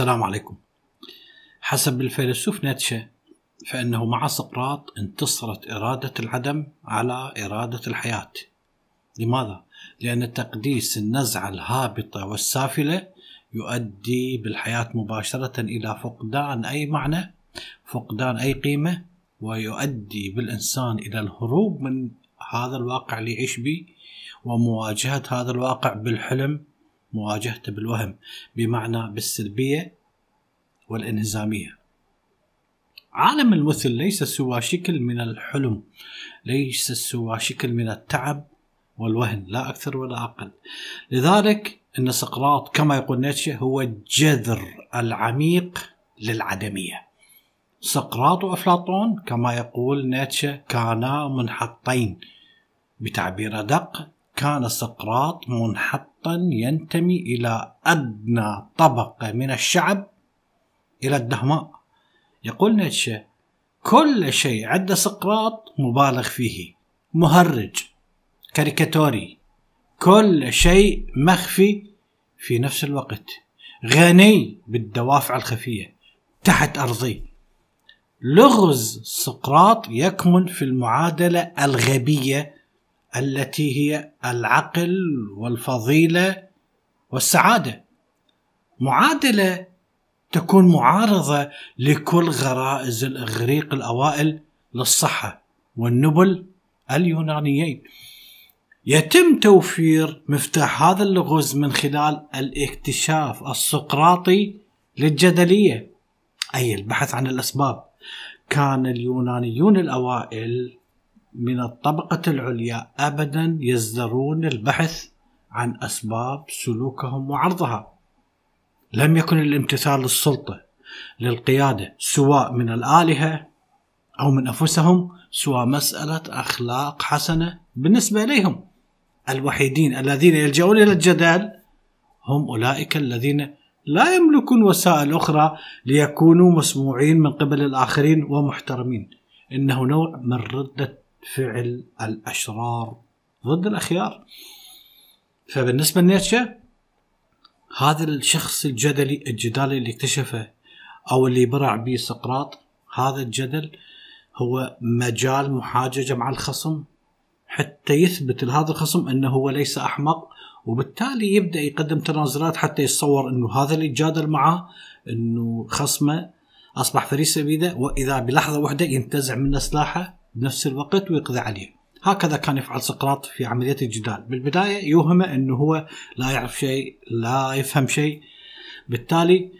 السلام عليكم حسب الفيلسوف نيتشه فإنه مع سقراط انتصرت إرادة العدم على إرادة الحياة لماذا؟ لأن تقديس النزعة الهابطة والسافلة يؤدي بالحياة مباشرة إلى فقدان أي معنى فقدان أي قيمة ويؤدي بالإنسان إلى الهروب من هذا الواقع اللي يعيش به ومواجهة هذا الواقع بالحلم مواجهته بالوهم بمعنى بالسلبية والانهزامية عالم المثل ليس سوى شكل من الحلم ليس سوى شكل من التعب والوهن لا أكثر ولا أقل لذلك أن سقراط كما يقول نيتشه هو الجذر العميق للعدمية سقراط وأفلاطون كما يقول نيتشه كانا منحطين بتعبير أدق كان سقراط منحطا ينتمي إلى أدنى طبقة من الشعب إلى الدهماء يقول نيتشه كل شيء عند سقراط مبالغ فيه مهرج كاريكاتوري كل شيء مخفي في نفس الوقت غني بالدوافع الخفية تحت أرضي لغز سقراط يكمن في المعادلة الغبية التي هي العقل والفضيله والسعاده معادله تكون معارضه لكل غرائز الاغريق الاوائل للصحه والنبل اليونانيين يتم توفير مفتاح هذا اللغز من خلال الاكتشاف السقراطي للجدليه اي البحث عن الاسباب كان اليونانيون الاوائل من الطبقة العليا أبدا يزدرون البحث عن أسباب سلوكهم وعرضها لم يكن الامتثال للسلطة للقيادة سواء من الآلهة أو من أنفسهم سوى مسألة أخلاق حسنة بالنسبة إليهم الوحيدين الذين يلجؤون إلى الجدال هم أولئك الذين لا يملكون وسائل أخرى ليكونوا مسموعين من قبل الآخرين ومحترمين إنه نوع من ردة فعل الأشرار ضد الأخيار فبالنسبة لنيتشا هذا الشخص الجدلي الجدالي اللي اكتشفه أو اللي برع به سقراط هذا الجدل هو مجال محاججة مع الخصم حتى يثبت لهذا الخصم أنه هو ليس أحمق وبالتالي يبدأ يقدم تنازلات حتى يتصور أنه هذا اللي جادل معه أنه خصمه أصبح فريسة بيده وإذا بلحظة واحدة ينتزع منه سلاحه بنفس الوقت ويقضي عليه هكذا كان يفعل سقراط في عملية الجدال بالبداية يوهمه أنه هو لا يعرف شيء لا يفهم شيء بالتالي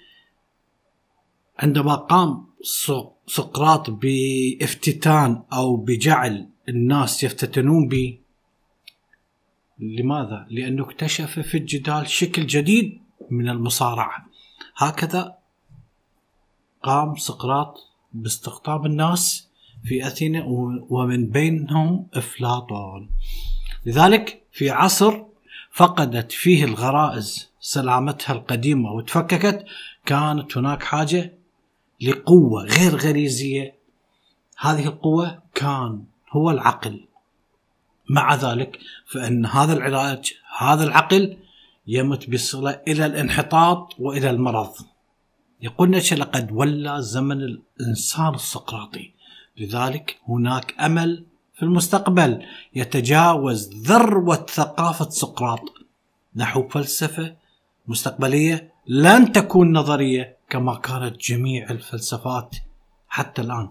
عندما قام سقراط بافتتان أو بجعل الناس يفتتنون به لماذا؟ لأنه اكتشف في الجدال شكل جديد من المصارعة هكذا قام سقراط باستقطاب الناس في أثينا ومن بينهم أفلاطون لذلك في عصر فقدت فيه الغرائز سلامتها القديمة وتفككت كانت هناك حاجة لقوة غير غريزية هذه القوة كان هو العقل مع ذلك فإن هذا العلاج هذا العقل يمت بصله إلى الانحطاط وإلى المرض يقول نيتشه لقد ولى زمن الإنسان السقراطي لذلك هناك امل في المستقبل يتجاوز ذروه ثقافه سقراط نحو فلسفه مستقبليه لن تكون نظريه كما كانت جميع الفلسفات حتى الان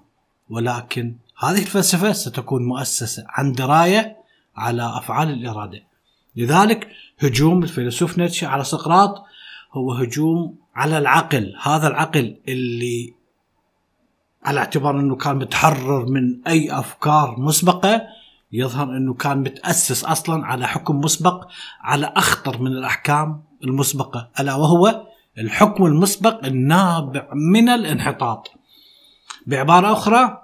ولكن هذه الفلسفه ستكون مؤسسه عن درايه على افعال الاراده لذلك هجوم الفيلسوف نيتشه على سقراط هو هجوم على العقل هذا العقل اللي على اعتبار انه كان متحرر من اي افكار مسبقه يظهر انه كان متاسس اصلا على حكم مسبق على اخطر من الاحكام المسبقه الا وهو الحكم المسبق النابع من الانحطاط بعباره اخرى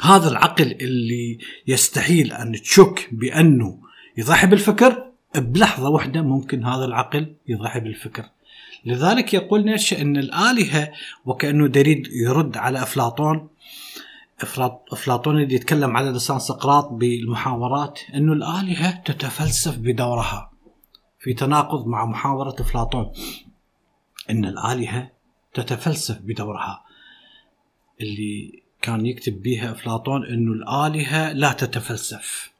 هذا العقل اللي يستحيل ان تشك بانه يضحي بالفكر بلحظه واحده ممكن هذا العقل يضحي بالفكر لذلك يقول نيتشه أن الآلهة وكأنه يريد يرد على أفلاطون أفلاطون اللي يتكلم على لسان سقراط بالمحاورات أنه الآلهة تتفلسف بدورها في تناقض مع محاورة أفلاطون أن الآلهة تتفلسف بدورها اللي كان يكتب بها أفلاطون أنه الآلهة لا تتفلسف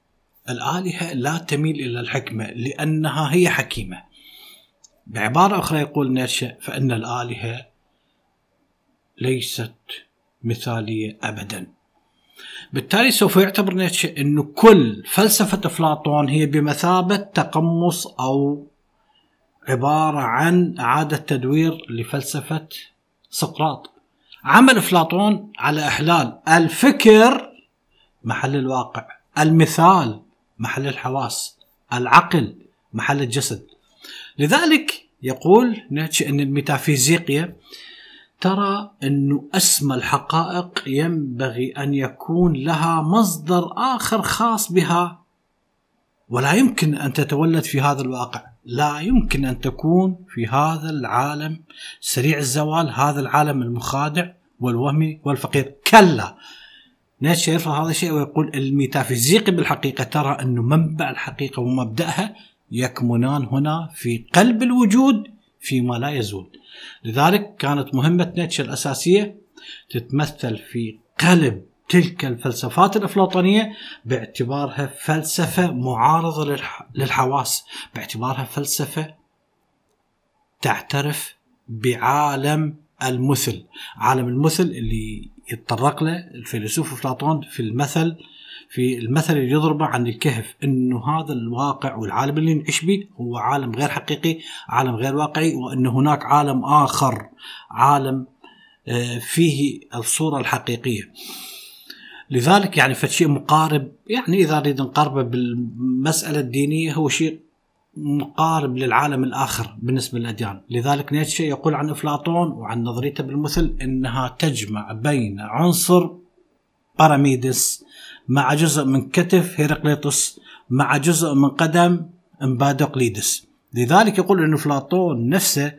الآلهة لا تميل إلى الحكمة لأنها هي حكيمة بعبارة أخرى يقول نيتشه فإن الآلهة ليست مثالية أبدا بالتالي سوف يعتبر نيتشه أنه كل فلسفة أفلاطون هي بمثابة تقمص أو عبارة عن إعادة تدوير لفلسفة سقراط عمل أفلاطون على إحلال الفكر محل الواقع المثال محل الحواس العقل محل الجسد لذلك يقول نيتشه أن الميتافيزيقيا ترى أن أسمى الحقائق ينبغي أن يكون لها مصدر آخر خاص بها ولا يمكن أن تتولد في هذا الواقع لا يمكن أن تكون في هذا العالم سريع الزوال هذا العالم المخادع والوهمي والفقير كلا نيتشه يرفض هذا الشيء ويقول الميتافيزيقي بالحقيقة ترى أنه منبع الحقيقة ومبدأها يكمنان هنا في قلب الوجود فيما لا يزول لذلك كانت مهمة نيتشه الأساسية تتمثل في قلب تلك الفلسفات الأفلاطونية باعتبارها فلسفة معارضة للحواس باعتبارها فلسفة تعترف بعالم المثل عالم المثل اللي يتطرق له الفيلسوف أفلاطون في المثل في المثل اللي يضربه عن الكهف انه هذا الواقع والعالم اللي نعيش به هو عالم غير حقيقي، عالم غير واقعي وان هناك عالم اخر، عالم آه، فيه الصوره الحقيقيه. لذلك يعني فشيء مقارب يعني اذا نريد نقاربه بالمساله الدينيه هو شيء مقارب للعالم الاخر بالنسبه للاديان، لذلك نيتشه يقول عن افلاطون وعن نظريته بالمثل انها تجمع بين عنصر باراميدس مع جزء من كتف هيراقليطس مع جزء من قدم امبادوقليدس لذلك يقول أن أفلاطون نفسه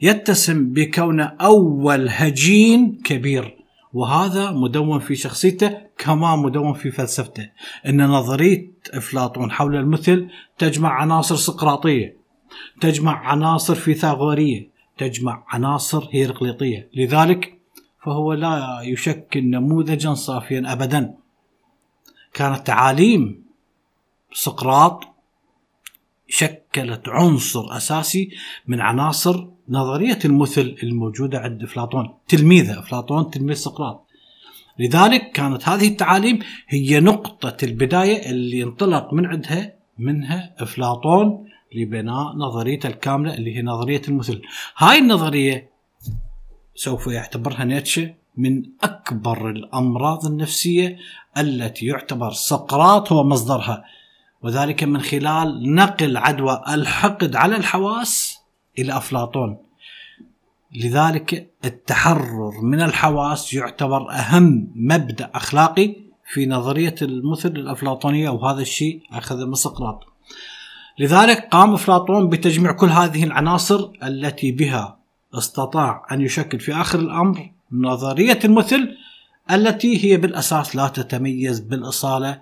يتسم بكونه أول هجين كبير وهذا مدون في شخصيته كما مدون في فلسفته أن نظرية أفلاطون حول المثل تجمع عناصر سقراطية تجمع عناصر فيثاغورية تجمع عناصر هيرقليطية لذلك فهو لا يشكل نموذجا صافيا أبدا كانت تعاليم سقراط شكلت عنصر اساسي من عناصر نظريه المثل الموجوده عند افلاطون، تلميذه افلاطون تلميذ سقراط. لذلك كانت هذه التعاليم هي نقطه البدايه اللي انطلق من عندها منها افلاطون لبناء نظريته الكامله اللي هي نظريه المثل. هاي النظريه سوف يعتبرها نيتشه من اكبر الامراض النفسيه التي يعتبر سقراط هو مصدرها وذلك من خلال نقل عدوى الحقد على الحواس الى افلاطون لذلك التحرر من الحواس يعتبر اهم مبدا اخلاقي في نظريه المثل الافلاطونيه وهذا الشيء اخذه من سقراط لذلك قام افلاطون بتجميع كل هذه العناصر التي بها استطاع ان يشكل في اخر الامر نظريه المثل التي هي بالأساس لا تتميز بالأصالة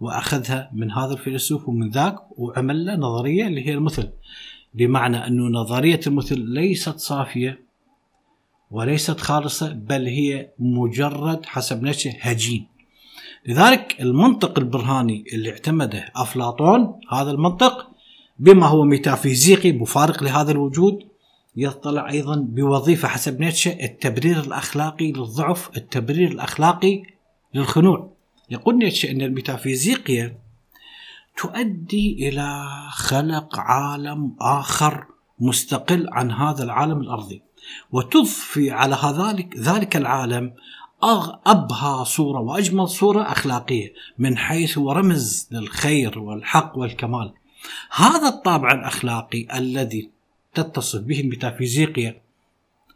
وأخذها من هذا الفيلسوف ومن ذاك وعمل له نظرية اللي هي المثل بمعنى أنه نظرية المثل ليست صافية وليست خالصة بل هي مجرد حسب نفسه هجين لذلك المنطق البرهاني اللي اعتمده أفلاطون هذا المنطق بما هو ميتافيزيقي مفارق لهذا الوجود يطلع ايضا بوظيفه حسب نيتشه التبرير الاخلاقي للضعف، التبرير الاخلاقي للخنوع. يقول نيتشه ان الميتافيزيقيا تؤدي الى خلق عالم اخر مستقل عن هذا العالم الارضي، وتضفي على ذلك ذلك العالم أبهى صورة وأجمل صورة أخلاقية من حيث هو رمز للخير والحق والكمال هذا الطابع الأخلاقي الذي تتصف به الميتافيزيقيا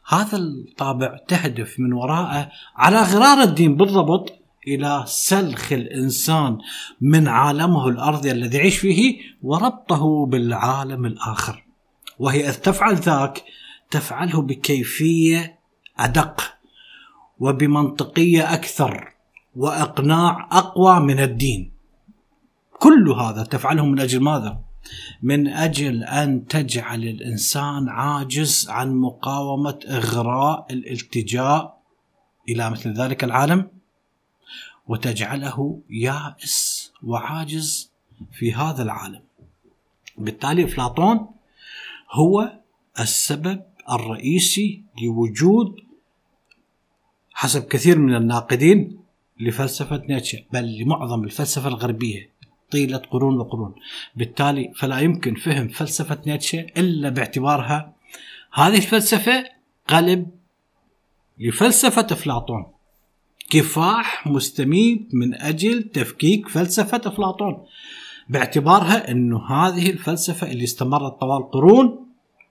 هذا الطابع تهدف من وراءه على غرار الدين بالضبط الى سلخ الانسان من عالمه الارضي الذي يعيش فيه وربطه بالعالم الاخر وهي اذ تفعل ذاك تفعله بكيفيه ادق وبمنطقيه اكثر واقناع اقوى من الدين كل هذا تفعله من اجل ماذا؟ من اجل ان تجعل الانسان عاجز عن مقاومه اغراء الالتجاء الى مثل ذلك العالم وتجعله يائس وعاجز في هذا العالم. بالتالي افلاطون هو السبب الرئيسي لوجود حسب كثير من الناقدين لفلسفه نيتشه بل لمعظم الفلسفه الغربيه طيلة قرون وقرون بالتالي فلا يمكن فهم فلسفة نيتشه إلا باعتبارها هذه الفلسفة قلب لفلسفة أفلاطون كفاح مستميت من أجل تفكيك فلسفة أفلاطون باعتبارها أنه هذه الفلسفة اللي استمرت طوال قرون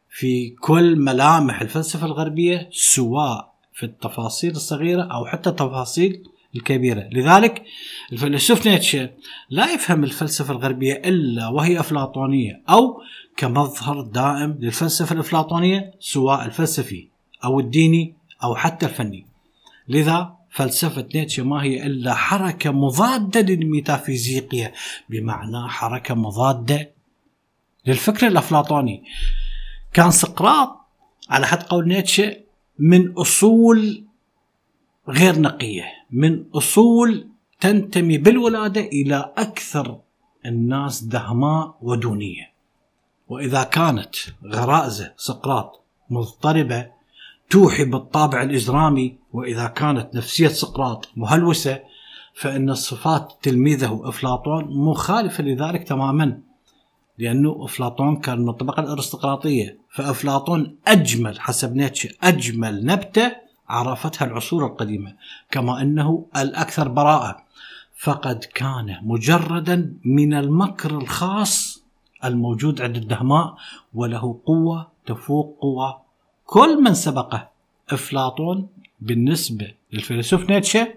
في كل ملامح الفلسفة الغربية سواء في التفاصيل الصغيرة أو حتى تفاصيل الكبيرة لذلك الفيلسوف نيتشه لا يفهم الفلسفة الغربية إلا وهي أفلاطونية أو كمظهر دائم للفلسفة الأفلاطونية سواء الفلسفي أو الديني أو حتى الفني لذا فلسفة نيتشه ما هي إلا حركة مضادة للميتافيزيقية بمعنى حركة مضادة للفكر الأفلاطوني كان سقراط على حد قول نيتشه من أصول غير نقيه من أصول تنتمي بالولادة إلى أكثر الناس دهماء ودونية وإذا كانت غرائزة سقراط مضطربة توحي بالطابع الإجرامي وإذا كانت نفسية سقراط مهلوسة فإن صفات تلميذه أفلاطون مخالفة لذلك تماما لأنه أفلاطون كان من الطبقة الأرستقراطية فأفلاطون أجمل حسب نيتشه أجمل نبتة عرفتها العصور القديمة كما أنه الأكثر براءة فقد كان مجردا من المكر الخاص الموجود عند الدهماء وله قوة تفوق قوة كل من سبقه أفلاطون بالنسبة للفيلسوف نيتشه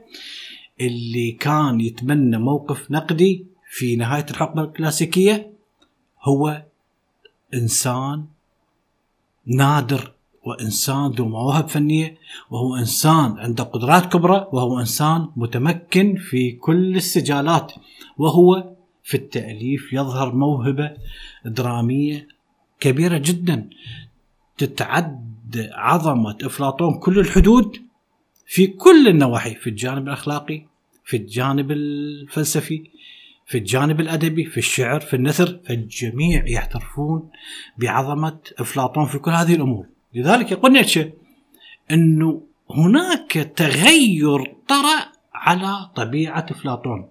اللي كان يتمنى موقف نقدي في نهاية الحقبة الكلاسيكية هو إنسان نادر وإنسان ذو مواهب فنية وهو إنسان عنده قدرات كبرى وهو إنسان متمكن في كل السجالات وهو في التأليف يظهر موهبة درامية كبيرة جدا تتعد عظمة أفلاطون كل الحدود في كل النواحي في الجانب الأخلاقي في الجانب الفلسفي في الجانب الأدبي في الشعر في النثر فالجميع يعترفون بعظمة أفلاطون في كل هذه الأمور لذلك يقول نيتشه انه هناك تغير طرأ على طبيعة أفلاطون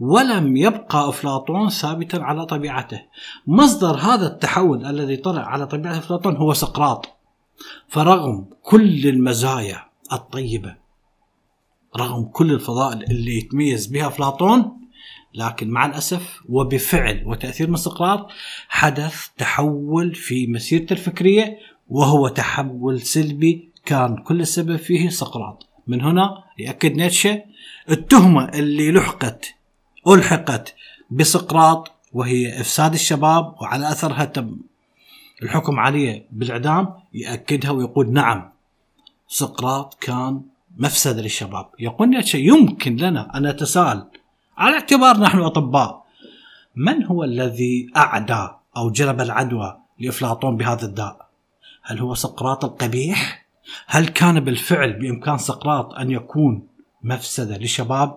ولم يبقى أفلاطون ثابتا على طبيعته مصدر هذا التحول الذي طرأ على طبيعة أفلاطون هو سقراط فرغم كل المزايا الطيبة رغم كل الفضائل اللي يتميز بها أفلاطون لكن مع الأسف وبفعل وتأثير من سقراط حدث تحول في مسيرته الفكرية وهو تحول سلبي كان كل السبب فيه سقراط من هنا يأكد نيتشه التهمة اللي لحقت ألحقت بسقراط وهي إفساد الشباب وعلى أثرها تم الحكم عليه بالإعدام يأكدها ويقول نعم سقراط كان مفسد للشباب يقول نيتشه يمكن لنا أن نتساءل على اعتبار نحن أطباء من هو الذي أعدى أو جلب العدوى لأفلاطون بهذا الداء هل هو سقراط القبيح؟ هل كان بالفعل بإمكان سقراط أن يكون مفسدة لشباب؟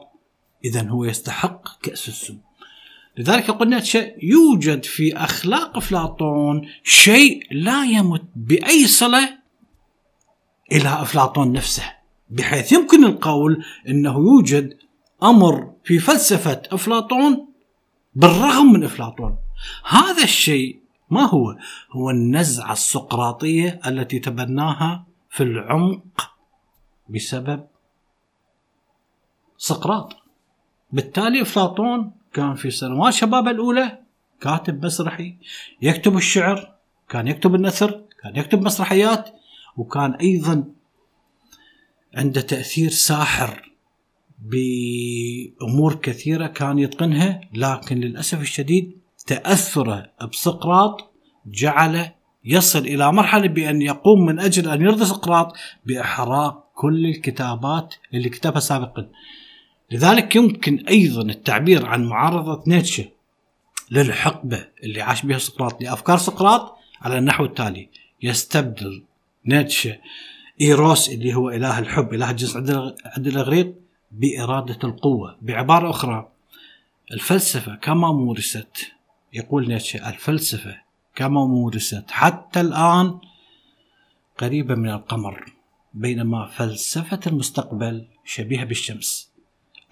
إذا هو يستحق كأس السم لذلك قلنا يوجد في أخلاق أفلاطون شيء لا يمت بأي صلة إلى أفلاطون نفسه بحيث يمكن القول أنه يوجد أمر في فلسفة أفلاطون بالرغم من أفلاطون هذا الشيء ما هو؟ هو النزعة السقراطية التي تبناها في العمق بسبب سقراط بالتالي افلاطون كان في سنوات شبابه الاولى كاتب مسرحي يكتب الشعر كان يكتب النثر كان يكتب مسرحيات وكان ايضا عنده تاثير ساحر بامور كثيره كان يتقنها لكن للاسف الشديد تأثره بسقراط جعله يصل إلى مرحلة بأن يقوم من أجل أن يرضي سقراط بإحراق كل الكتابات اللي كتبها سابقا لذلك يمكن أيضا التعبير عن معارضة نيتشه للحقبة اللي عاش بها سقراط لأفكار سقراط على النحو التالي يستبدل نيتشه إيروس اللي هو إله الحب إله الجنس عند الإغريق بإرادة القوة بعبارة أخرى الفلسفة كما مورست يقول نيتشه الفلسفة كما مورست حتى الآن قريبة من القمر بينما فلسفة المستقبل شبيهة بالشمس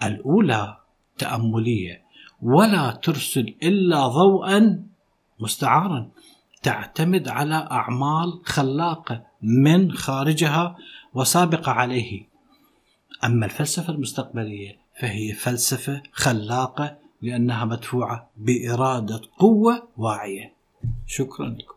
الأولى تأملية ولا ترسل إلا ضوءا مستعارا تعتمد على أعمال خلاقة من خارجها وسابقة عليه أما الفلسفة المستقبلية فهي فلسفة خلاقة لأنها مدفوعة بإرادة قوة واعية شكرا لكم